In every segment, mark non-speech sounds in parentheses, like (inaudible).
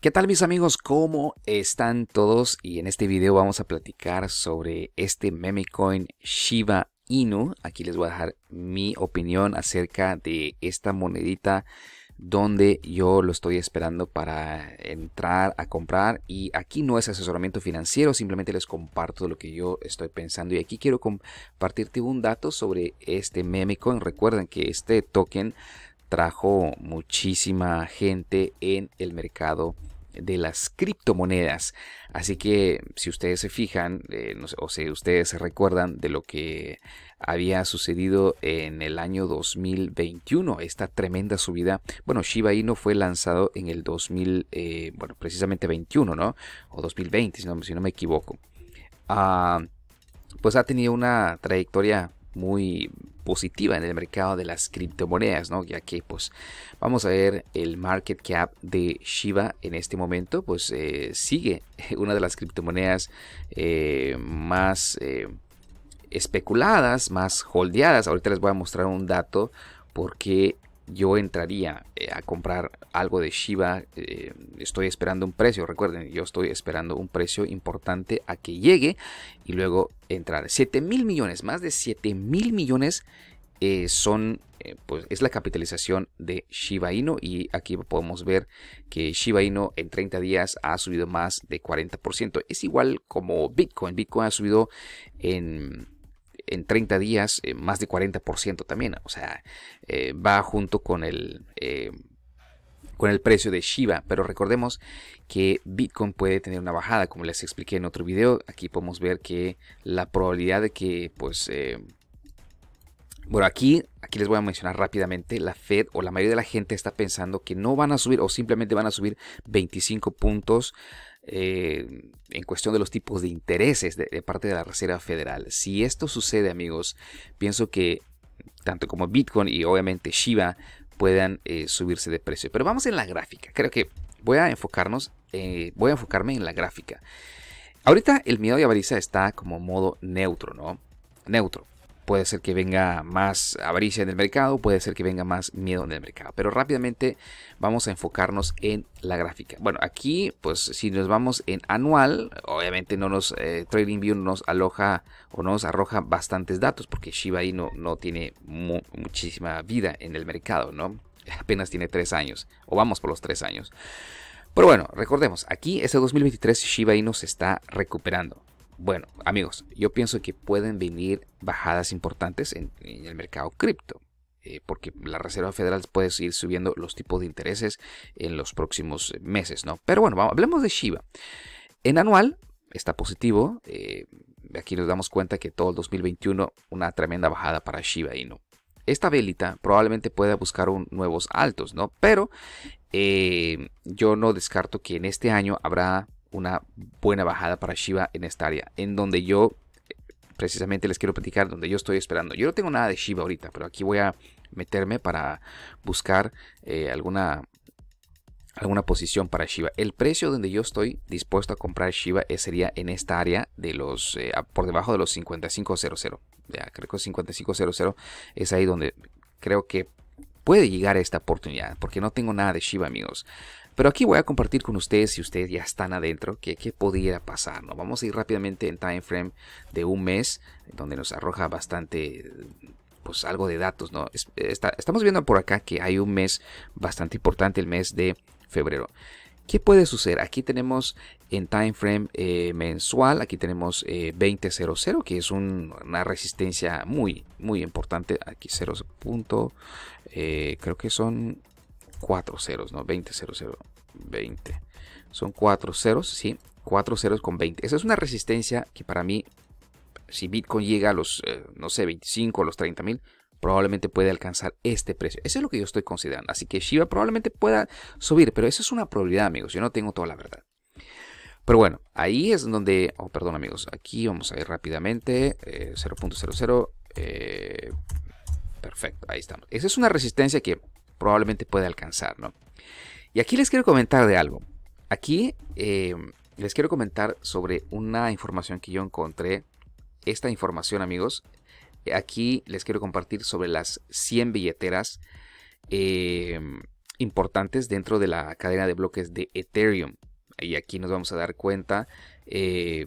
¿Qué tal mis amigos? ¿Cómo están todos? Y en este video vamos a platicar sobre este meme coin Shiba Inu. Aquí les voy a dejar mi opinión acerca de esta monedita donde yo lo estoy esperando para entrar a comprar y aquí no es asesoramiento financiero, simplemente les comparto lo que yo estoy pensando y aquí quiero compartirte un dato sobre este meme coin. Recuerden que este token trajo muchísima gente en el mercado de las criptomonedas. Así que si ustedes se fijan eh, o si ustedes se recuerdan de lo que había sucedido en el año 2021, esta tremenda subida. Bueno, Shiba Inu fue lanzado en el 2000, eh, bueno, precisamente 21, ¿no? O 2020, si no, si no me equivoco. Ah, pues ha tenido una trayectoria muy positiva en el mercado de las criptomonedas, ¿no? Ya que pues vamos a ver el market cap de Shiba en este momento, pues eh, sigue (laughs) una de las criptomonedas eh, más eh, especuladas, más holdeadas. Ahorita les voy a mostrar un dato porque yo entraría eh, a comprar algo de Shiba. Eh, estoy esperando un precio, recuerden, yo estoy esperando un precio importante a que llegue y luego entrar. 7 mil millones, más de 7 mil millones eh, son, pues es la capitalización de Shiba Inu y aquí podemos ver que Shiba Inu en 30 días ha subido más de 40%. Es igual como Bitcoin, Bitcoin ha subido en en 30 días eh, más de 40% también. O sea, eh, va junto con el, eh, con el precio de Shiba. Pero recordemos que Bitcoin puede tener una bajada, como les expliqué en otro video. Aquí podemos ver que la probabilidad de que, pues... bueno, aquí, aquí les voy a mencionar rápidamente, la Fed o la mayoría de la gente está pensando que no van a subir o simplemente van a subir 25 puntos eh, en cuestión de los tipos de intereses de, parte de la Reserva Federal. Si esto sucede, amigos, pienso que tanto como Bitcoin y obviamente Shiba puedan eh, subirse de precio. Pero vamos en la gráfica. Creo que voy a enfocarnos, eh, voy a enfocarme en la gráfica. Ahorita el miedo de avaricia está como modo neutro, ¿no? Neutro puede ser que venga más avaricia en el mercado, puede ser que venga más miedo en el mercado. Pero rápidamente vamos a enfocarnos en la gráfica. Bueno, aquí pues si nos vamos en anual, obviamente no nos eh, TradingView nos aloja o nos arroja bastantes datos porque Shiba Inu no, tiene muchísima vida en el mercado, ¿no? (laughs) Apenas tiene tres años o vamos por los tres años. Pero bueno, recordemos, aquí este 2023 Shiba Inu se está recuperando. Bueno, amigos, yo pienso que pueden venir bajadas importantes en, el mercado cripto eh, porque la Reserva Federal puede seguir subiendo los tipos de intereses en los próximos eh, meses, ¿no? Pero bueno, hablemos de Shiba. En anual está positivo. Eh, aquí nos damos cuenta que todo el 2021 una tremenda bajada para Shiba Inu. Esta velita probablemente pueda buscar nuevos altos, ¿no? Pero yo no descarto que en este año habrá una buena bajada para Shiba en esta área, en donde yo precisamente les quiero platicar, donde yo estoy esperando. Yo no tengo nada de Shiba ahorita, pero aquí voy a meterme para buscar eh, alguna alguna posición para Shiba. El precio donde yo estoy dispuesto a comprar Shiba sería en esta área de los eh, por debajo de los 5500. Ya, creo que 5500 es ahí donde creo que puede llegar esta oportunidad, porque no tengo nada de Shiba, amigos. Pero aquí voy a compartir con ustedes, si ustedes ya están adentro, que qué pudiera pasar. Vamos a ir rápidamente en time frame de un mes, donde nos arroja bastante pues algo de datos, ¿no? estamos viendo por acá que hay un mes bastante importante, el mes de febrero. ¿Qué puede suceder? Aquí tenemos en time frame eh, mensual, aquí tenemos 20.00, eh, que es una resistencia muy, muy importante. Aquí 0. Eh, creo que son 4 ceros, no 20, 0, 0, 20. Son cuatro ceros, sí, cuatro ceros con 20. Esa es una resistencia que para mí, si Bitcoin llega a los, eh, no sé, 25 o los 30 mil, probablemente puede alcanzar este precio. Eso es lo que yo estoy considerando. Así que Shiba probablemente pueda subir, pero esa es una probabilidad, amigos. Yo no tengo toda la verdad. Pero bueno, ahí es donde, oh, perdón amigos, aquí vamos a ir rápidamente, 0.00, eh, eh, perfecto, ahí estamos. Esa es una resistencia que probablemente puede alcanzar, ¿no? Y aquí les quiero comentar de algo. Aquí eh, les quiero comentar sobre una información que yo encontré. Esta información, amigos, aquí les quiero compartir sobre las 100 billeteras eh, importantes dentro de la cadena de bloques de Ethereum. Y aquí nos vamos a dar cuenta eh,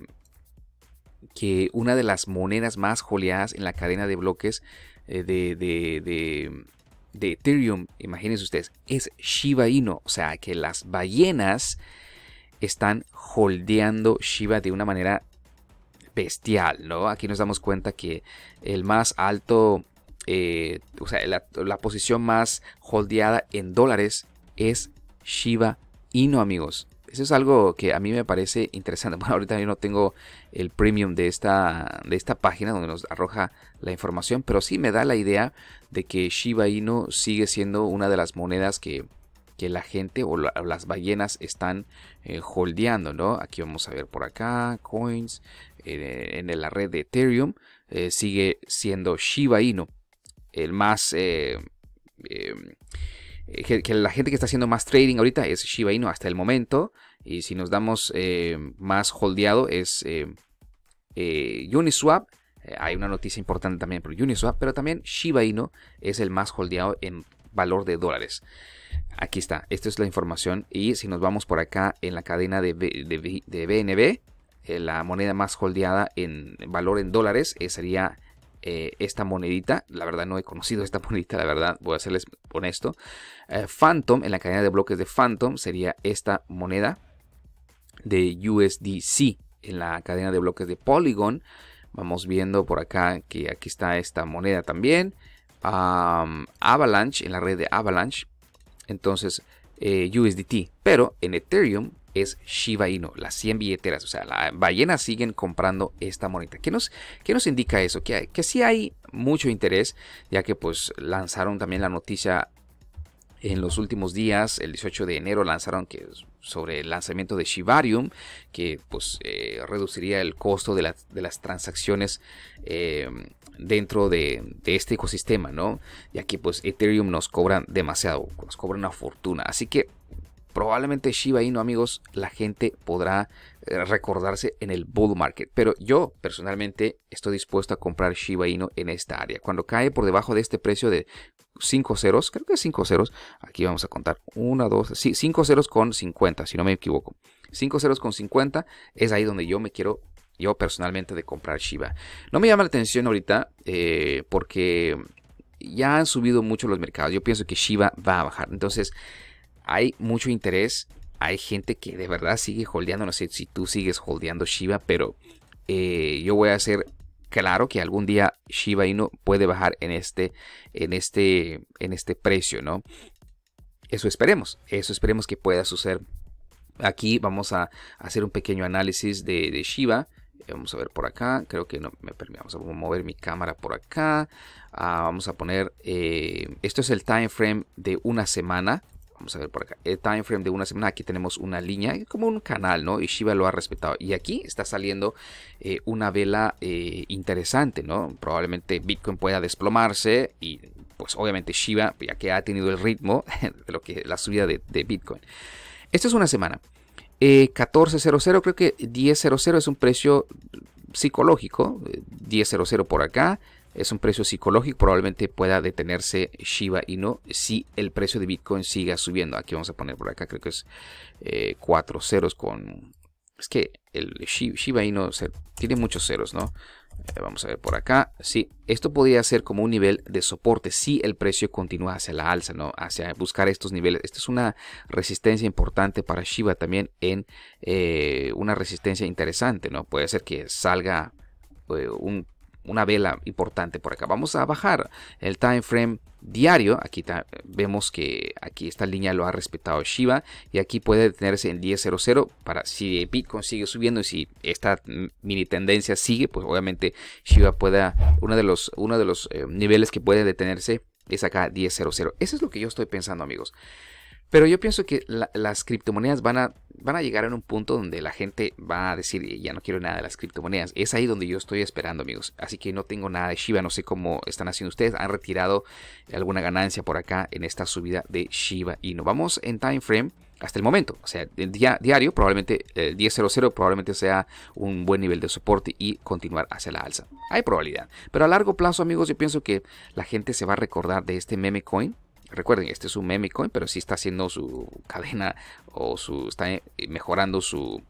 que una de las monedas más joleadas en la cadena de bloques de, de Ethereum, imagínense ustedes, es Shiba Inu, o sea que las ballenas están holdeando Shiba de una manera bestial, ¿no? Aquí nos damos cuenta que el más alto, eh, o sea, la, la, posición más holdeada en dólares es Shiba Inu, amigos. Eso es algo que a mí me parece interesante. (laughs) Bueno, ahorita yo no tengo el premium de esta, de esta página donde nos arroja la información, pero sí me da la idea de que Shiba Inu sigue siendo una de las monedas que, la gente o, las ballenas están eh, holdeando, ¿no? Aquí vamos a ver por acá, coins, eh, en la red de Ethereum, eh, sigue siendo Shiba Inu el más... Em, eh, que, la gente que está haciendo más trading ahorita es Shiba Inu hasta el momento. Y si nos damos eh, más holdeado es eh, Uniswap. hay una noticia importante también por Uniswap, pero también Shiba Inu es el más holdeado en valor de dólares. Aquí está, esta es la información. Y si nos vamos por acá en la cadena de, BNB, la moneda más holdeada en valor en dólares sería eh, esta monedita. La verdad no he conocido esta (laughs) monedita, la verdad, voy a serles honesto. Eh, Phantom, en la cadena de bloques de Phantom, sería esta moneda de USDC. En la cadena de bloques de Polygon, vamos viendo por acá que aquí está esta moneda también. Avalanche, en la red de Avalanche. Entonces, eh, USDT. Pero en Ethereum es Shiba Inu, las 100 billeteras, o sea, las ballenas siguen comprando esta moneda. ¿Qué nos, nos indica eso? Que, que sí hay mucho interés, ya que pues lanzaron también la noticia en los últimos días, el 18 de enero lanzaron que sobre el lanzamiento de Shibarium, que pues eh, reduciría el costo de, las transacciones eh, dentro de, este ecosistema, ¿no? Ya que pues Ethereum nos cobran demasiado, nos cobra una fortuna. Así que probablemente Shiba Inu, amigos, la gente podrá eh, recordarse en el bull market. Pero yo personalmente estoy dispuesto a comprar Shiba Inu en esta área. Cuando cae por debajo de este precio de 5 ceros, creo que es 5 ceros, aquí vamos a contar 1, 2, sí, 5 ceros con 50, si no me equivoco. 5 ceros con 50 es ahí donde yo me quiero, yo personalmente, de comprar Shiba. No me llama la atención ahorita eh, porque ya han subido mucho los mercados. Yo pienso que Shiba va a bajar. Entonces, hay mucho interés. Hay gente que de verdad sigue holdeando. No sé si tú sigues holdeando Shiba, pero eh, yo voy a hacer claro que algún día Shiba Inu puede bajar en este, en este, en este precio, ¿no? Eso esperemos. Eso esperemos que pueda suceder. Aquí vamos a hacer un pequeño análisis de, Shiba. Vamos a ver por acá. Creo que no me Vamos a mover mi cámara por acá. Ah, vamos a poner. Eh, esto es el time frame de una semana. Vamos a ver por acá. El time frame de una semana. Aquí tenemos una línea, como un canal, ¿no? Y Shiba lo ha respetado. Y aquí está saliendo eh, una vela eh, interesante, ¿no? Probablemente Bitcoin pueda desplomarse y pues obviamente Shiba, ya que ha tenido el ritmo (laughs) de lo que la subida de, Bitcoin. Esta es una semana. Eh, 14.00, creo que 10.00 es un precio psicológico. 10.00 eh, por acá es un precio psicológico, probablemente pueda detenerse Shiba Inu si el precio de Bitcoin siga subiendo. Aquí vamos a poner por acá, creo que es eh, cuatro ceros con... Es que el Shiba Inu tiene muchos ceros, ¿no? Eh, vamos a ver por acá. Sí, esto podría ser como un nivel de soporte si el precio continúa hacia la alza, ¿no? Hacia buscar estos niveles. Esta es una resistencia importante para Shiba también en eh, una resistencia interesante, ¿no? Puede ser que salga un una vela importante por acá. Vamos a bajar el time frame diario. Aquí vemos que aquí esta línea lo ha respetado Shiba y aquí puede detenerse en 10.00 para si Bitcoin sigue subiendo y si esta mini tendencia sigue, pues obviamente Shiba pueda uno de los uno de los eh, niveles que puede detenerse es acá 10.00. Eso es lo que yo estoy pensando, amigos. Pero yo pienso que las criptomonedas van a, van a llegar a un punto donde la gente va a decir, eh, ya no quiero nada de las criptomonedas. Es ahí donde yo estoy esperando, amigos. Así que no tengo nada de Shiba, no sé cómo están haciendo ustedes. Han retirado alguna ganancia por acá en esta subida de Shiba nos Vamos en time frame hasta el momento. O sea, el día, diario probablemente el eh, 10.00 probablemente sea un buen nivel de soporte y continuar hacia la alza. Hay probabilidad. Pero a largo plazo, amigos, yo pienso que la gente se va a recordar de este meme coin recuerden, este es un meme coin, pero sí está haciendo su cadena o su está eh, mejorando su,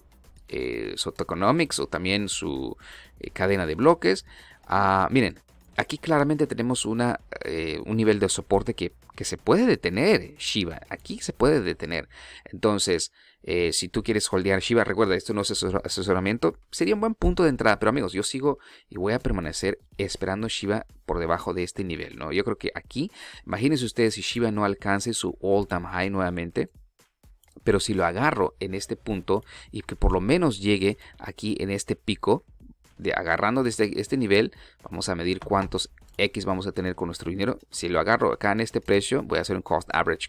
eh, o también su eh, cadena de bloques. Ah, miren, aquí claramente tenemos una, eh, un nivel de soporte que, se puede detener Shiba. Aquí se puede detener. Entonces, eh, si tú quieres holdear Shiva, recuerda, esto no es asesoramiento, sería un buen punto de entrada. Pero amigos, yo sigo y voy a permanecer esperando Shiva por debajo de este nivel. ¿no? Yo creo que aquí, imagínense ustedes si Shiva no alcance su all-time high nuevamente. Pero si lo agarro en este punto y que por lo menos llegue aquí en este pico, de agarrando desde este, este nivel, vamos a medir cuántos X vamos a tener con nuestro dinero. Si lo agarro acá en este precio, voy a hacer un cost average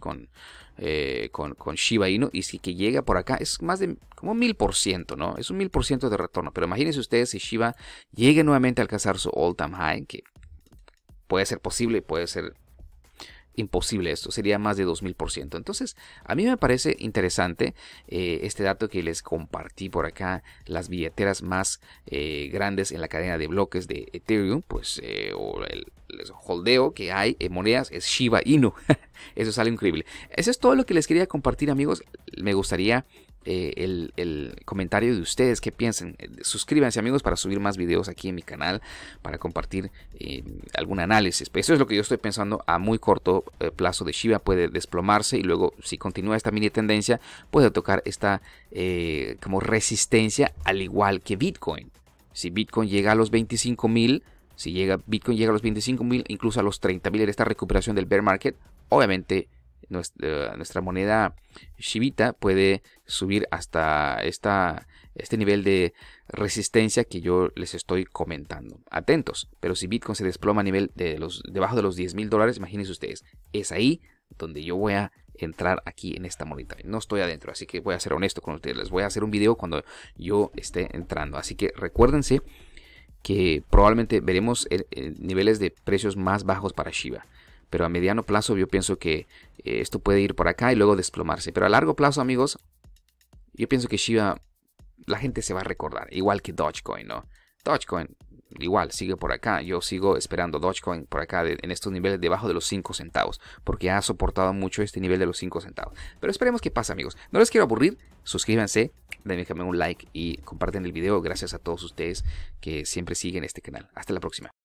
eh, con, con, Shiba Inu. Y si que llega por acá, es más de como mil por ciento, ¿no? Es un mil por ciento de retorno. Pero imagínense ustedes si Shiba llegue nuevamente a alcanzar su all time high, que puede ser posible, puede ser imposible esto, sería más de 2000%. Entonces, a mí me parece interesante eh, este dato que les compartí por acá, las billeteras más eh, grandes en la cadena de bloques de Ethereum, pues, eh, o el, el, holdeo que hay en monedas es Shiba Inu. (laughs) Eso sale increíble. Eso es todo lo que les quería compartir, amigos. Me gustaría eh, el, comentario de ustedes, que piensan. Eh, suscríbanse amigos para subir más videos aquí en mi canal, para compartir eh, algún análisis. Pues eso es lo que yo estoy pensando a muy corto plazo de Shiba. Puede desplomarse y luego si continúa esta mini tendencia puede tocar esta como resistencia al igual que Bitcoin. Si Bitcoin llega a los 25 mil, si llega, Bitcoin llega a los 25 mil, incluso a los 30 mil en esta recuperación del bear market, obviamente eh, nuestra, moneda Shivita puede subir hasta esta, este nivel de resistencia que yo les estoy comentando. Atentos, pero si Bitcoin se desploma a nivel de los, debajo de los 10 mil dólares, imagínense ustedes, es ahí donde yo voy a entrar aquí en esta moneda. No estoy adentro, así que voy a ser honesto con ustedes. Les voy a hacer un video cuando yo esté entrando. Así que recuérdense que probablemente veremos niveles de precios más bajos para Shiba pero a mediano plazo yo pienso que eh, esto puede ir por acá y luego desplomarse. Pero a largo plazo, amigos, yo pienso que Shiba, la gente se va a recordar, igual que Dogecoin, ¿no? Dogecoin, igual, sigue por acá. Yo sigo esperando Dogecoin por acá en estos niveles debajo de los 5 centavos, porque ha soportado mucho este nivel de los 5 centavos. Pero esperemos que pase, amigos. No les quiero aburrir, suscríbanse, déjenme un like y comparten el video. Gracias a todos ustedes que siempre siguen este canal. Hasta la próxima.